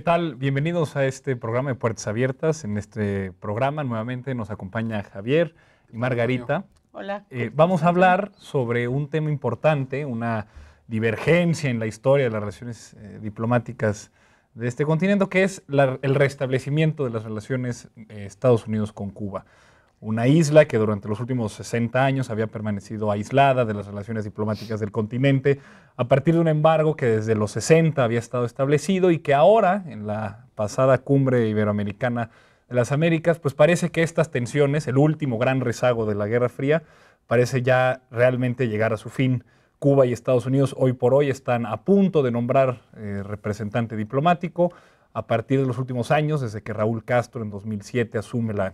¿Qué tal? Bienvenidos a este programa de Puertas Abiertas. En este programa nuevamente nos acompaña Javier y Margarita. Hola. Eh, vamos a hablar sobre un tema importante, una divergencia en la historia de las relaciones eh, diplomáticas de este continente, que es el restablecimiento de las relaciones eh, Estados Unidos con Cuba una isla que durante los últimos 60 años había permanecido aislada de las relaciones diplomáticas del continente, a partir de un embargo que desde los 60 había estado establecido y que ahora, en la pasada cumbre iberoamericana de las Américas, pues parece que estas tensiones, el último gran rezago de la Guerra Fría, parece ya realmente llegar a su fin. Cuba y Estados Unidos hoy por hoy están a punto de nombrar eh, representante diplomático a partir de los últimos años, desde que Raúl Castro en 2007 asume la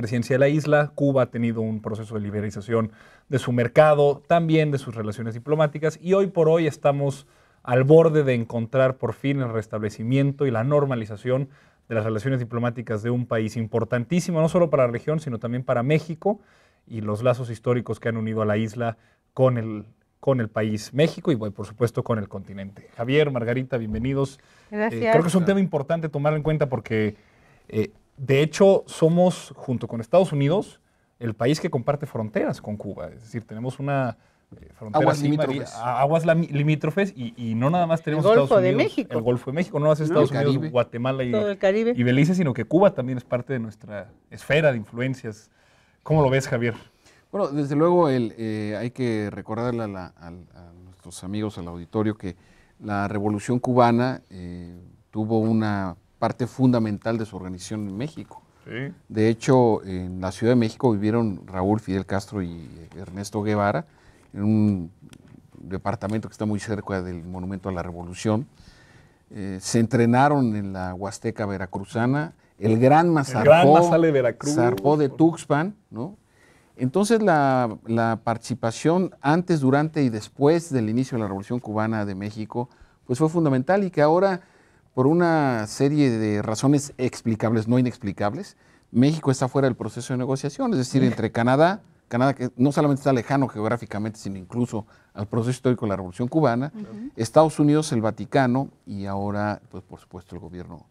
presidencia de la isla, Cuba ha tenido un proceso de liberalización de su mercado, también de sus relaciones diplomáticas, y hoy por hoy estamos al borde de encontrar por fin el restablecimiento y la normalización de las relaciones diplomáticas de un país importantísimo, no solo para la región, sino también para México y los lazos históricos que han unido a la isla con el, con el país México y, por supuesto, con el continente. Javier, Margarita, bienvenidos. Gracias. Eh, creo que es un tema importante tomar en cuenta porque eh, de hecho, somos, junto con Estados Unidos, el país que comparte fronteras con Cuba. Es decir, tenemos una eh, frontera aguas limítrofes, aguas limítrofes y, no nada más tenemos el Golfo de México. el Golfo de México, no Estados Unidos, Guatemala y, y Belice, sino que Cuba también es parte de nuestra esfera de influencias. ¿Cómo lo ves, Javier? Bueno, desde luego el, eh, hay que recordarle a, nuestros amigos, al auditorio, que la revolución cubana eh, tuvo una parte fundamental de su organización en México. De hecho, en la Ciudad de México vivieron Raúl Fidel Castro y eh, Ernesto Guevara en un departamento que está muy cerca del Monumento a la Revolución. Eh, se entrenaron en la Huasteca Veracruzana. El gran Mazarpó, de de Tuxpan, ¿no? Entonces la, participación antes, durante y después del inicio de la Revolución Cubana de México, pues fue fundamental y que ahora por una serie de razones explicables, no inexplicables, México está fuera del proceso de negociación, es decir, entre Canadá, Canadá que no solamente está lejano geográficamente, sino incluso al proceso histórico de la Revolución Cubana, Estados Unidos, el Vaticano y ahora, pues por supuesto, el gobierno,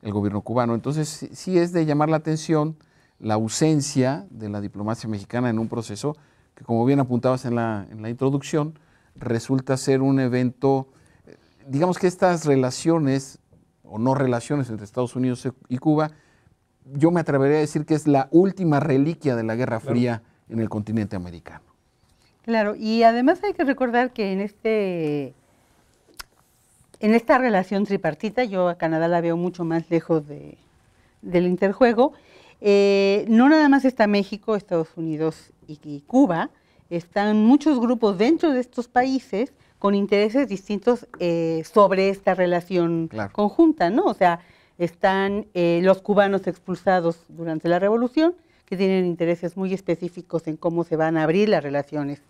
el gobierno cubano. Entonces, sí es de llamar la atención la ausencia de la diplomacia mexicana en un proceso que, como bien apuntabas en la, en la introducción, resulta ser un evento, eh, digamos que estas relaciones o no relaciones entre Estados Unidos y Cuba, yo me atrevería a decir que es la última reliquia de la Guerra Fría en el continente americano. Claro, y además hay que recordar que en este en esta relación tripartita, yo a Canadá la veo mucho más lejos de, del interjuego, eh, no nada más está México, Estados Unidos y Cuba, están muchos grupos dentro de estos países con intereses distintos eh, sobre esta relación conjunta, ¿no? O sea, están eh, los cubanos expulsados durante la revolución, que tienen intereses muy específicos en cómo se van a abrir las relaciones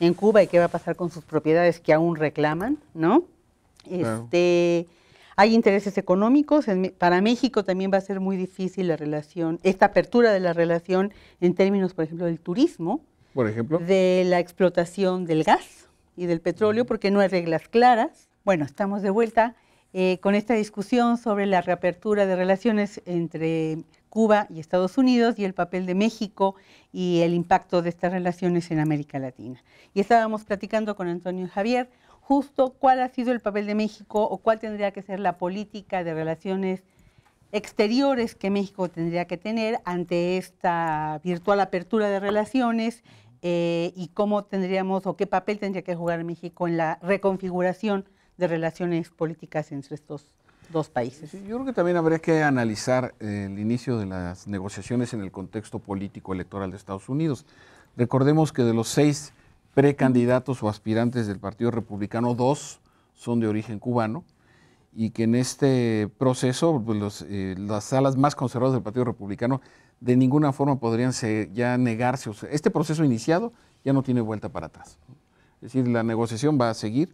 en Cuba y qué va a pasar con sus propiedades que aún reclaman, ¿no? Este, Hay intereses económicos. para México también va a ser muy difícil la relación, esta apertura de la relación en términos, por ejemplo, del turismo. Por ejemplo. De la explotación del gas y del petróleo porque no hay reglas claras. Bueno, estamos de vuelta eh, con esta discusión sobre la reapertura de relaciones entre Cuba y Estados Unidos y el papel de México y el impacto de estas relaciones en América Latina. Y estábamos platicando con Antonio Javier justo cuál ha sido el papel de México o cuál tendría que ser la política de relaciones exteriores que México tendría que tener ante esta virtual apertura de relaciones eh, y cómo tendríamos o qué papel tendría que jugar México en la reconfiguración de relaciones políticas entre estos dos países. yo creo que también habría que analizar el inicio de las negociaciones en el contexto político electoral de Estados Unidos. Recordemos que de los seis precandidatos o aspirantes del Partido Republicano, dos son de origen cubano y que en este proceso pues, eh, las salas más conservadoras del Partido Republicano de ninguna forma podrían ya negarse. este proceso iniciado ya no tiene vuelta para atrás. Es decir, la negociación va a seguir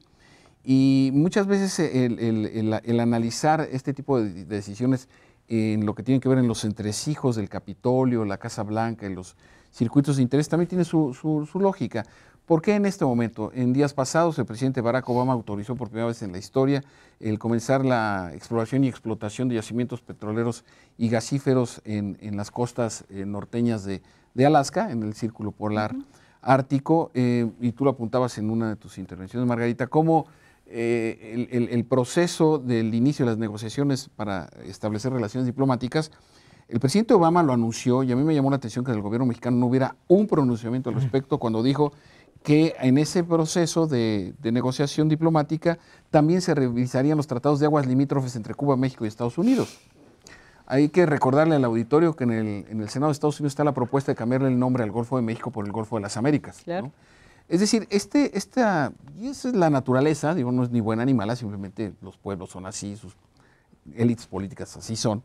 y muchas veces el, analizar este tipo de decisiones en lo que tiene que ver en los entresijos del Capitolio, la Casa Blanca, en los circuitos de interés, también tiene su, su lógica. ¿Por qué en este momento? En días pasados el presidente Barack Obama autorizó por primera vez en la historia el comenzar la exploración y explotación de yacimientos petroleros y gasíferos en, las costas eh, norteñas de, de, Alaska, en el Círculo Polar Ártico, eh, y tú lo apuntabas en una de tus intervenciones, Margarita, ¿cómo eh, el, proceso del inicio de las negociaciones para establecer relaciones diplomáticas? El presidente Obama lo anunció y a mí me llamó la atención que del gobierno mexicano no hubiera un pronunciamiento al respecto cuando dijo que en ese proceso de, negociación diplomática también se revisarían los tratados de aguas limítrofes entre Cuba, México y Estados Unidos. Hay que recordarle al auditorio que en el, Senado de Estados Unidos está la propuesta de cambiarle el nombre al Golfo de México por el Golfo de las Américas. Es decir, este, esta, y esa es la naturaleza, digo, no es ni buena ni mala, simplemente los pueblos son así, sus élites políticas así son.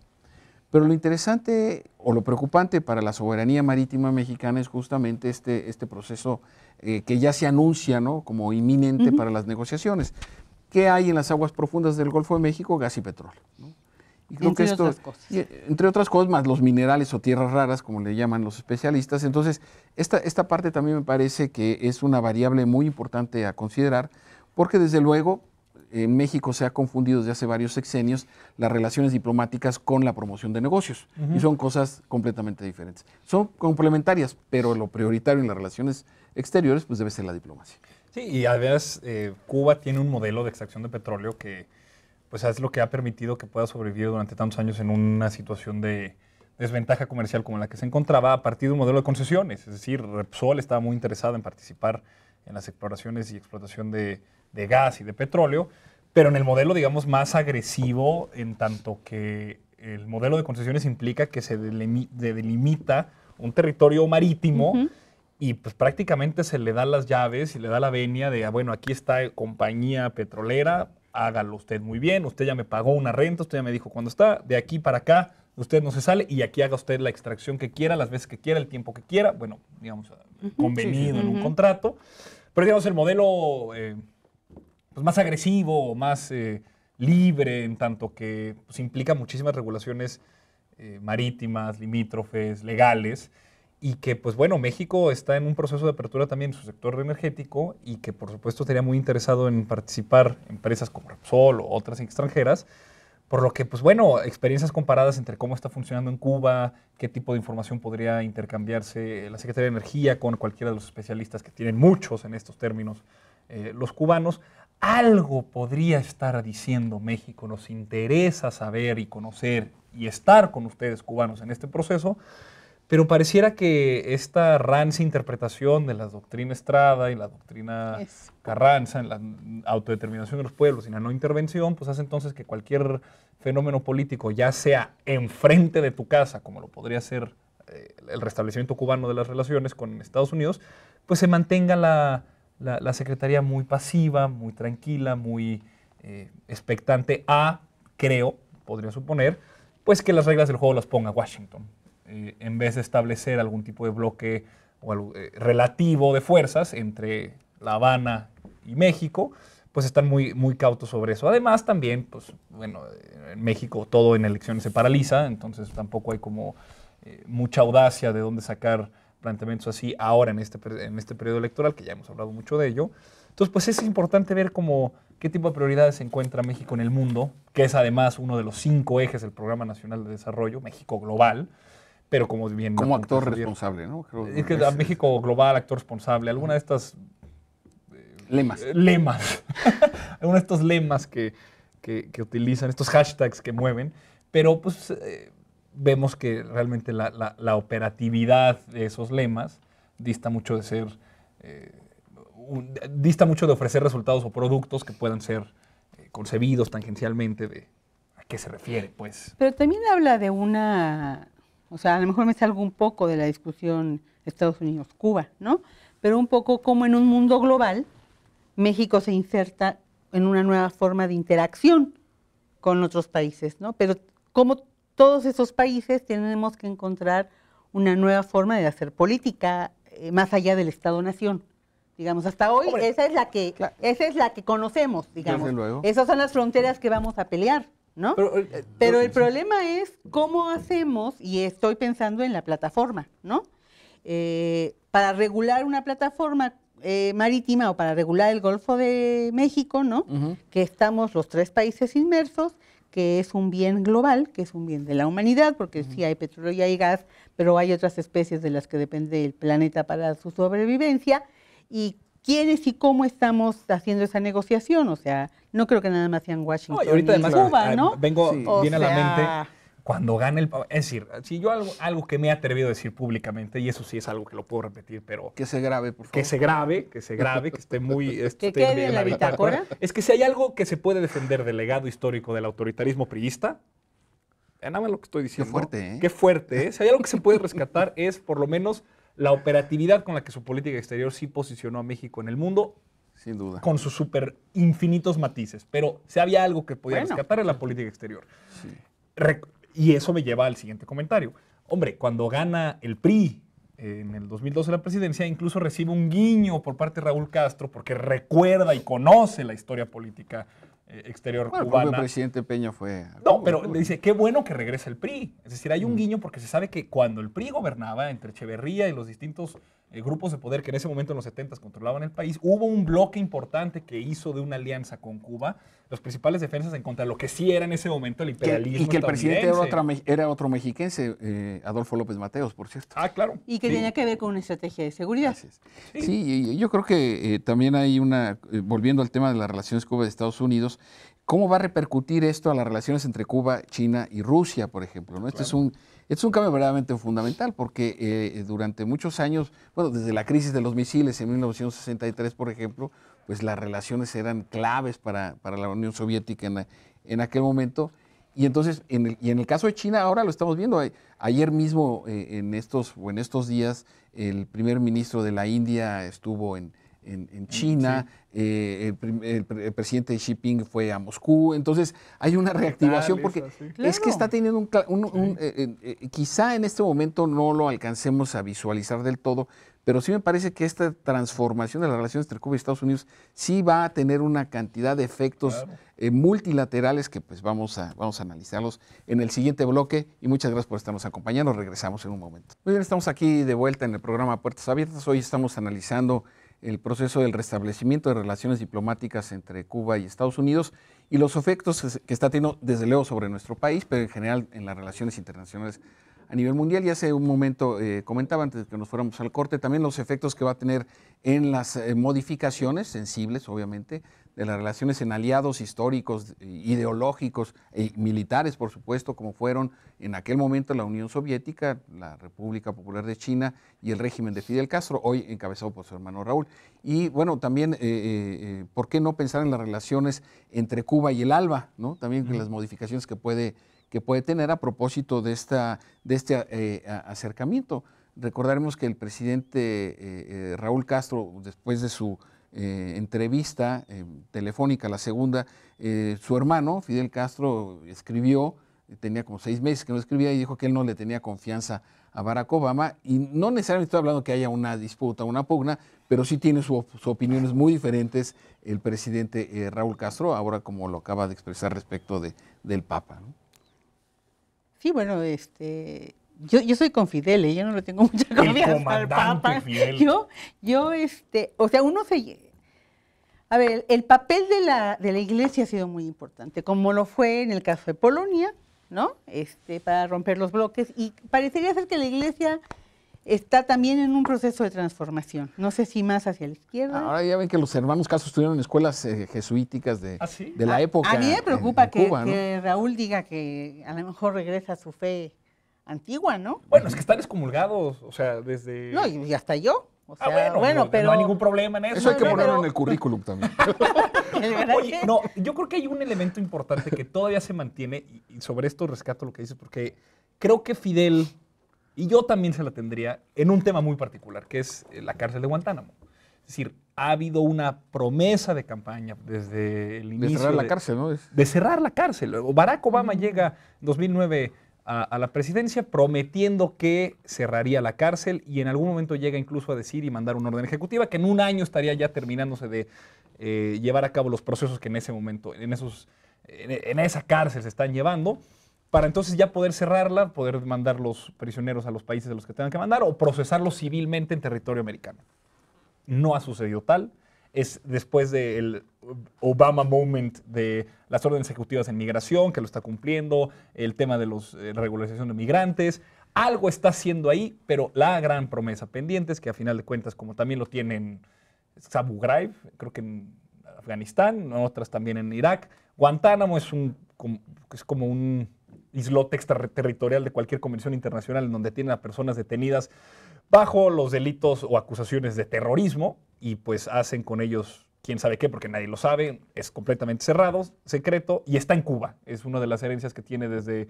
Pero lo interesante o lo preocupante para la soberanía marítima mexicana es justamente este, este proceso eh, que ya se anuncia ¿no? como inminente para las negociaciones. ¿Qué hay en las aguas profundas del Golfo de México? Gas y petróleo. entre otras cosas. entre otras cosas, más los minerales o tierras raras, como le llaman los especialistas. Entonces, esta, esta parte también me parece que es una variable muy importante a considerar, porque desde luego en México se ha confundido desde hace varios sexenios las relaciones diplomáticas con la promoción de negocios. Y son cosas completamente diferentes. Son complementarias, pero lo prioritario en las relaciones exteriores pues debe ser la diplomacia. Sí, y además eh, Cuba tiene un modelo de extracción de petróleo que pues es lo que ha permitido que pueda sobrevivir durante tantos años en una situación de desventaja comercial como la que se encontraba a partir de un modelo de concesiones. Es decir, Repsol estaba muy interesada en participar en las exploraciones y explotación de de gas y de petróleo, pero en el modelo, digamos, más agresivo, en tanto que el modelo de concesiones implica que se delimita un territorio marítimo. y pues prácticamente se le da las llaves y le da la venia de, ah, bueno, aquí está compañía petrolera, hágalo usted muy bien, usted ya me pagó una renta, usted ya me dijo cuándo está, de aquí para acá usted no se sale y aquí haga usted la extracción que quiera, las veces que quiera, el tiempo que quiera, bueno, digamos, convenido en un contrato. Pero digamos, el modelo... Eh, pues, más agresivo o más eh, libre, en tanto que pues, implica muchísimas regulaciones eh, marítimas, limítrofes, legales, y que, pues bueno, México está en un proceso de apertura también en su sector energético y que, por supuesto, estaría muy interesado en participar empresas como Repsol o otras extranjeras. Por lo que, pues bueno, experiencias comparadas entre cómo está funcionando en Cuba, qué tipo de información podría intercambiarse la Secretaría de Energía con cualquiera de los especialistas que tienen muchos en estos términos eh, los cubanos, algo podría estar diciendo México, nos interesa saber y conocer y estar con ustedes cubanos en este proceso, pero pareciera que esta rancia interpretación de la doctrina Estrada y la doctrina Carranza en la autodeterminación de los pueblos y la no intervención, pues hace entonces que cualquier fenómeno político, ya sea enfrente de tu casa, como lo podría ser eh, el restablecimiento cubano de las relaciones con Estados Unidos, pues se mantenga la, la, Secretaría muy pasiva, muy tranquila, muy eh, expectante a, creo, podría suponer, pues que las reglas del juego las ponga Washington, eh, en vez de establecer algún tipo de bloque o eh, relativo de fuerzas entre La Habana y México, pues están muy, muy cautos sobre eso. Además, también, pues, bueno, en México todo en elecciones se paraliza, entonces tampoco hay como mucha audacia de dónde sacar planteamientos así ahora en este, en este periodo electoral, que ya hemos hablado mucho de ello. Entonces, pues es importante ver cómo, qué tipo de prioridades encuentra México en el mundo, que es además uno de los cinco ejes del Programa Nacional de Desarrollo, México Global, pero como bien... Como actor responsable, ¿no? que México este. Global, actor responsable, alguna de eh, eh, estas... lemas. Lemas. alguna de estos lemas que, utilizan, estos hashtags que mueven, pero pues... Eh, vemos que realmente la, la, operatividad de esos lemas dista mucho de ser, eh, dista mucho de ofrecer resultados o productos que puedan ser eh, concebidos tangencialmente de a qué se refiere, pues. Pero también habla de una, o sea, a lo mejor me salgo un poco de la discusión Estados Unidos-Cuba, ¿no? Pero un poco como en un mundo global, México se inserta en una nueva forma de interacción con otros países, ¿no? Pero cómo todos esos países tenemos que encontrar una nueva forma de hacer política eh, más allá del Estado-Nación. Digamos, hasta hoy esa es la que esa es la que conocemos, digamos. Esas son las fronteras que vamos a pelear, ¿no? Pero, eh, eh, el problema es cómo hacemos y estoy pensando en la plataforma, ¿no? para regular una plataforma marítima o para regular el Golfo de México, ¿no? Que estamos los tres países inmersos, que es un bien global, que es un bien de la humanidad, porque sí hay petróleo y hay gas, pero hay otras especies de las que depende el planeta para su sobrevivencia. Y quiénes y cómo estamos haciendo esa negociación. O sea, no creo que nada más sean Washington Cuba, ah, ¿no? Vengo bien a la mente cuando gane el... Es decir, si yo algo, algo que me he atrevido a decir públicamente, y eso sí es algo que lo puedo repetir, pero... Que se grave, por favor. Que se grave, que se grave, que esté muy... Este, en la bitácora? Es que si hay algo que se puede defender del legado histórico del autoritarismo priista, eh, nada lo que estoy diciendo. Qué fuerte, ¿eh? Qué fuerte, ¿eh? Si hay algo que se puede rescatar es, por lo menos, la operatividad con la que su política exterior sí posicionó a México en el mundo. Sin duda. Con sus super infinitos matices. Pero si había algo que podía rescatar, es la política exterior. Sí y eso me lleva al siguiente comentario. Hombre, cuando gana el PRI en el 2012 la presidencia, incluso recibe un guiño por parte de Raúl Castro porque recuerda y conoce la historia política eh, exterior bueno, cubana. El presidente Peña fue. No, pero dice, qué bueno que regresa el PRI. Es decir, hay un mm. guiño porque se sabe que cuando el PRI gobernaba entre Echeverría y los distintos grupos de poder que en ese momento en los 70 controlaban el país, hubo un bloque importante que hizo de una alianza con Cuba las principales defensas en contra de lo que sí era en ese momento el imperialismo. y que el presidente era, otro mexiquense, eh, Adolfo López Mateos, por cierto. Ah, claro. Y que tenía que ver con una estrategia de seguridad. Sí. sí, yo creo que eh, también hay una, eh, volviendo al tema de las relaciones Cuba-Estados Unidos, ¿cómo va a repercutir esto a las relaciones entre Cuba, China y Rusia, por ejemplo? ¿no? Este claro. es un es un cambio verdaderamente fundamental porque eh, durante muchos años, bueno, desde la crisis de los misiles en 1963, por ejemplo, pues las relaciones eran claves para, para la Unión Soviética en, en, aquel momento. Y entonces, en el, y en el caso de China, ahora lo estamos viendo. Ayer mismo, eh, en, estos, o en estos días, el primer ministro de la India estuvo en, en, mm, China, eh, el, presidente Xi Jinping fue a Moscú, entonces hay una reactivación porque es que está teniendo un... Eh, eh, quizá en este momento no lo alcancemos a visualizar del todo, pero sí me parece que esta transformación de las relaciones entre Cuba y Estados Unidos sí va a tener una cantidad de efectos multilaterales que pues vamos a, vamos a analizarlos en el siguiente bloque y muchas gracias por estarnos acompañando, regresamos en un momento. Muy bien, estamos aquí de vuelta en el programa Puertas Abiertas, hoy estamos analizando el proceso del restablecimiento de relaciones diplomáticas entre Cuba y Estados Unidos y los efectos que está teniendo desde luego sobre nuestro país, pero en general en las relaciones internacionales a nivel mundial. Y hace un momento eh, comentaba, antes de que nos fuéramos al corte, también los efectos que va a tener en las eh, modificaciones sensibles, obviamente, de las relaciones en aliados históricos, ideológicos y e militares, por supuesto, como fueron en aquel momento la Unión Soviética, la República Popular de China y el régimen de Fidel Castro, hoy encabezado por su hermano Raúl. Y bueno, también, eh, eh, eh, ¿por qué no pensar en las relaciones entre Cuba y el ALBA? ¿no? También las modificaciones que puede, que puede tener a propósito de, esta, de este acercamiento. Recordaremos que el presidente Raúl Castro, después de su eh, entrevista eh, telefónica, la segunda, eh, su hermano, Fidel Castro, escribió, tenía como seis meses que no escribía y dijo que él no le tenía confianza a Barack Obama. Y no necesariamente estoy hablando que haya una disputa, una pugna, pero sí tiene sus opiniones muy diferentes el presidente Raúl Castro, ahora como lo acaba de expresar respecto de, del Papa. Sí, bueno, este, yo, yo soy con ¿eh? yo no le tengo mucha confianza al Papa. Yo, yo, este, o sea, uno se... A ver, el papel de la, iglesia ha sido muy importante, como lo fue en el caso de Polonia, ¿no? Este, para romper los bloques. Y parecería ser que la iglesia está también en un proceso de transformación. No sé si más hacia la izquierda. Ahora ya ven que los hermanos Casos estuvieron en escuelas eh, jesuíticas de, ¿Ah, la época. A mí me preocupa que, que, Raúl diga que a lo mejor regresa a su fe antigua, ¿no? Bueno, es que están excomulgados, o sea, desde... No, y hasta yo. ah, bueno, pero... No hay ningún problema en eso. Eso hay que ponerlo en el currículum también. Oye, no, yo creo que hay un elemento importante que todavía se mantiene, y sobre esto rescato lo que dices, porque creo que Fidel, y yo también se la tendría, en un tema muy particular, que es eh, la cárcel de Guantánamo. Es decir, ha habido una promesa de campaña desde el inicio. De cerrar la cárcel, ¿no? De cerrar la cárcel. Barack Obama mm. llega en 2009 a, la presidencia prometiendo que cerraría la cárcel y en algún momento llega incluso a decir y mandar una orden ejecutiva que en un año estaría ya terminándose de eh, llevar a cabo los procesos que en ese momento, en, en esa cárcel se están llevando para entonces ya poder cerrarla, poder mandar los prisioneros a los países a los que tengan que mandar o procesarlos civilmente en territorio americano. No ha sucedido tal es después del Obama moment de las órdenes ejecutivas en migración, que lo está cumpliendo, el tema de los, eh, la regularización de migrantes. Algo está haciendo ahí, pero la gran promesa pendiente es que a final de cuentas, como también lo tienen Sabu Ghraib, creo que en Afganistán, otras también en Irak, Guantánamo es, un, es como un islote extraterritorial de cualquier convención internacional en donde tienen a personas detenidas bajo los delitos o acusaciones de terrorismo y pues hacen con ellos quién sabe qué, porque nadie lo sabe, es completamente cerrado, secreto y está en Cuba. Es una de las herencias que tiene desde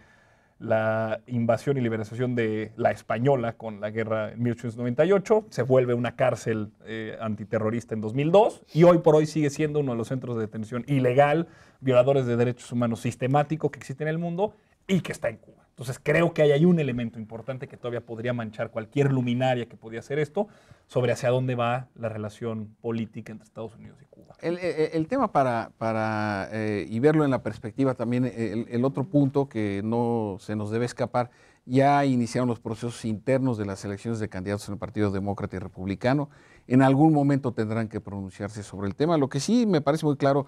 la invasión y liberación de la española con la guerra en 1898, se vuelve una cárcel eh, antiterrorista en 2002 y hoy por hoy sigue siendo uno de los centros de detención ilegal, violadores de derechos humanos sistemático que existe en el mundo y que está en Cuba. Entonces creo que hay, un elemento importante que todavía podría manchar cualquier luminaria que podía hacer esto sobre hacia dónde va la relación política entre Estados Unidos y Cuba. El, eh, eh, tema para, para eh, y verlo en la perspectiva también, el, otro punto que no se nos debe escapar, ya iniciaron los procesos internos de las elecciones de candidatos en el Partido Demócrata y Republicano. En algún momento tendrán que pronunciarse sobre el tema. Lo que sí me parece muy claro,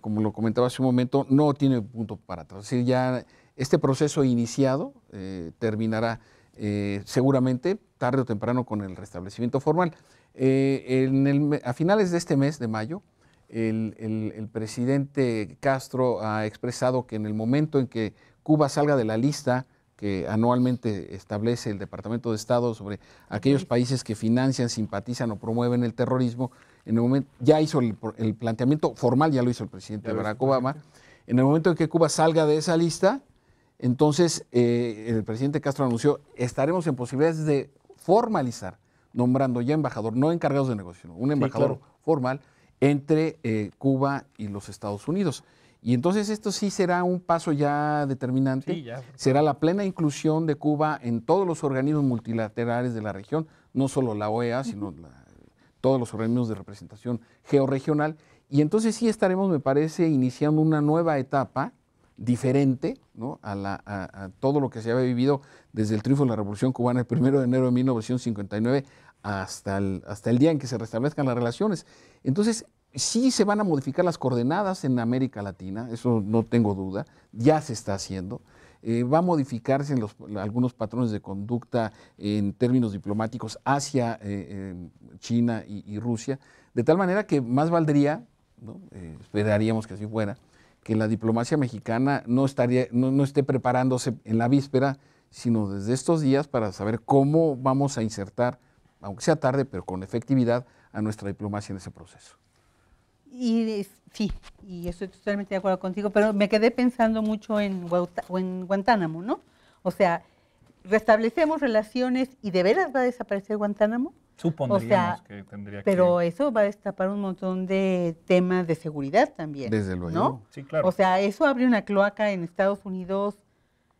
como lo comentaba hace un momento, no tiene punto para atrás. ya este proceso iniciado eh, terminará eh, seguramente tarde o temprano con el restablecimiento formal. Eh, a finales de este mes de mayo, el, presidente Castro ha expresado que en el momento en que Cuba salga de la lista que anualmente establece el Departamento de Estado sobre aquellos países que financian, simpatizan o promueven el terrorismo, en el momento, ya hizo el planteamiento formal, ya lo hizo el presidente Barack Obama, en el momento en que Cuba salga de esa lista, entonces, eh, el presidente Castro anunció, estaremos en posibilidades de formalizar, nombrando ya embajador, no encargados de negocios, un embajador formal entre eh, Cuba y los Estados Unidos. Y entonces esto sí será un paso ya determinante. Será la plena inclusión de Cuba en todos los organismos multilaterales de la región, no solo la OEA, sino todos los organismos de representación georregional. Y entonces sí estaremos, me parece, iniciando una nueva etapa diferente a, todo lo que se había vivido desde el triunfo de la Revolución Cubana el 1 de enero de 1959 hasta el, día en que se restablezcan las relaciones. Entonces, sí se van a modificar las coordenadas en América Latina, eso no tengo duda, ya se está haciendo. Eh, va a modificarse en los, algunos patrones de conducta en términos diplomáticos hacia eh, eh, China y, Rusia, de tal manera que más valdría, esperaríamos que así fuera, que la diplomacia mexicana no, estaría, no, esté preparándose en la víspera, sino desde estos días para saber cómo vamos a insertar, aunque sea tarde, pero con efectividad, a nuestra diplomacia en ese proceso. Y sí, y estoy totalmente de acuerdo contigo, pero me quedé pensando mucho en, en Guantánamo, ¿no? O sea, restablecemos relaciones y de veras va a desaparecer Guantánamo. Supondríamos que tendría que Pero eso va a destapar un montón de temas de seguridad también. Desde luego. ¿no? Sí, claro. O sea, eso abre una cloaca en Estados Unidos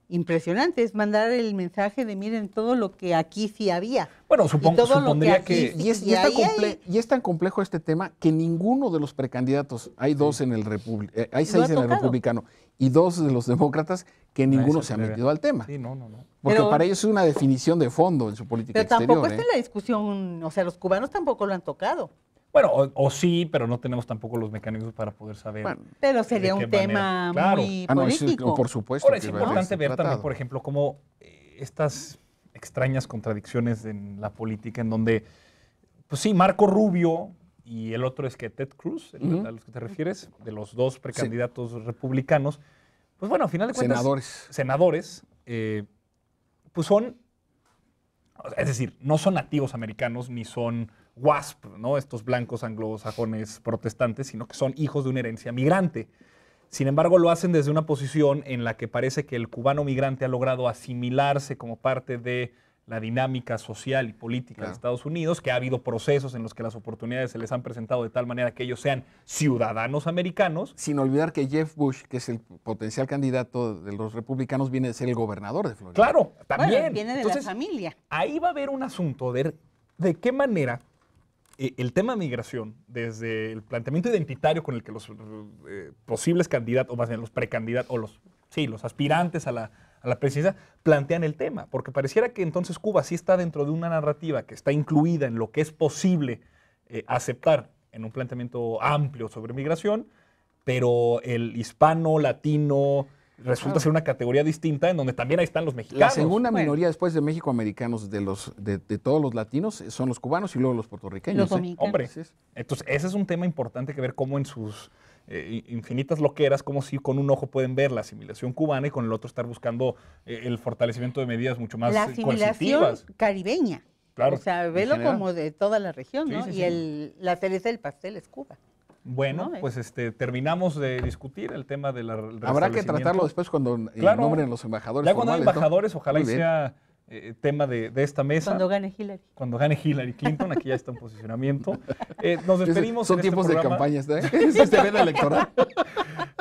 impresionante, es mandar el mensaje de miren todo lo que aquí sí había. Bueno, supongo que... Y, es, y, tan complejo este tema que ninguno de los precandidatos, hay dos en el eh, hay seis en el republicano y dos de los demócratas que ninguno se ha metido al tema. Porque para ellos es una definición de fondo en su política exterior. Pero tampoco está ¿eh? en la discusión, o sea, los cubanos tampoco lo han tocado. Bueno, o, sí, pero no tenemos tampoco los mecanismos para poder saber. pero sería un tema muy político. Ah, por supuesto. Ahora, es importante ver también, por ejemplo, cómo eh, estas extrañas contradicciones en la política, en donde, pues sí, Marco Rubio y el otro es que Ted Cruz, a los que te refieres, de los dos precandidatos republicanos, pues bueno, al final de cuentas. Senadores. Senadores, eh, pues son. Es decir, no son nativos americanos ni son WASP, ¿no? estos blancos anglosajones protestantes, sino que son hijos de una herencia migrante. Sin embargo, lo hacen desde una posición en la que parece que el cubano migrante ha logrado asimilarse como parte de la dinámica social y política de Estados Unidos, que ha habido procesos en los que las oportunidades se les han presentado de tal manera que ellos sean ciudadanos americanos. Sin olvidar que Jeff Bush, que es el potencial candidato de los republicanos, viene de ser el gobernador de Florida. Claro, también. viene de Entonces, familia. Ahí va a haber un asunto de, de qué manera eh, el tema migración, desde el planteamiento identitario con el que los eh, posibles candidatos, o más bien los precandidatos, o los, sí, los aspirantes a la, presidencia, plantean el tema, porque pareciera que entonces Cuba sí está dentro de una narrativa que está incluida en lo que es posible eh, aceptar en un planteamiento amplio sobre migración, pero el hispano, latino, resulta ser una categoría distinta en donde también ahí están los mexicanos. La segunda minoría después de México americanos de los de, todos los latinos eh, son los cubanos y luego los puertorriqueños. Los ¿eh? Hombre, entonces ese es un tema importante que ver cómo en sus eh, infinitas loqueras, como si con un ojo pueden ver la asimilación cubana y con el otro estar buscando eh, el fortalecimiento de medidas mucho más La asimilación caribeña. Claro. O sea, velo como de toda la región, ¿no? y El, la cereza del pastel es Cuba. Bueno, pues este, terminamos de discutir el tema de la Habrá que tratarlo después cuando eh, nombren los embajadores. Ya cuando hay embajadores, ojalá y sea eh, tema de, esta mesa. Cuando gane Hillary. Cuando gane Hillary Clinton, aquí ya está en posicionamiento. Eh, nos despedimos. Son este tiempos de campaña, electoral.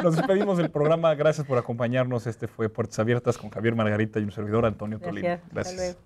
Nos despedimos del programa. Gracias por acompañarnos. Este fue Puertas Abiertas con Javier Margarita y un servidor, Antonio Tolino. Gracias.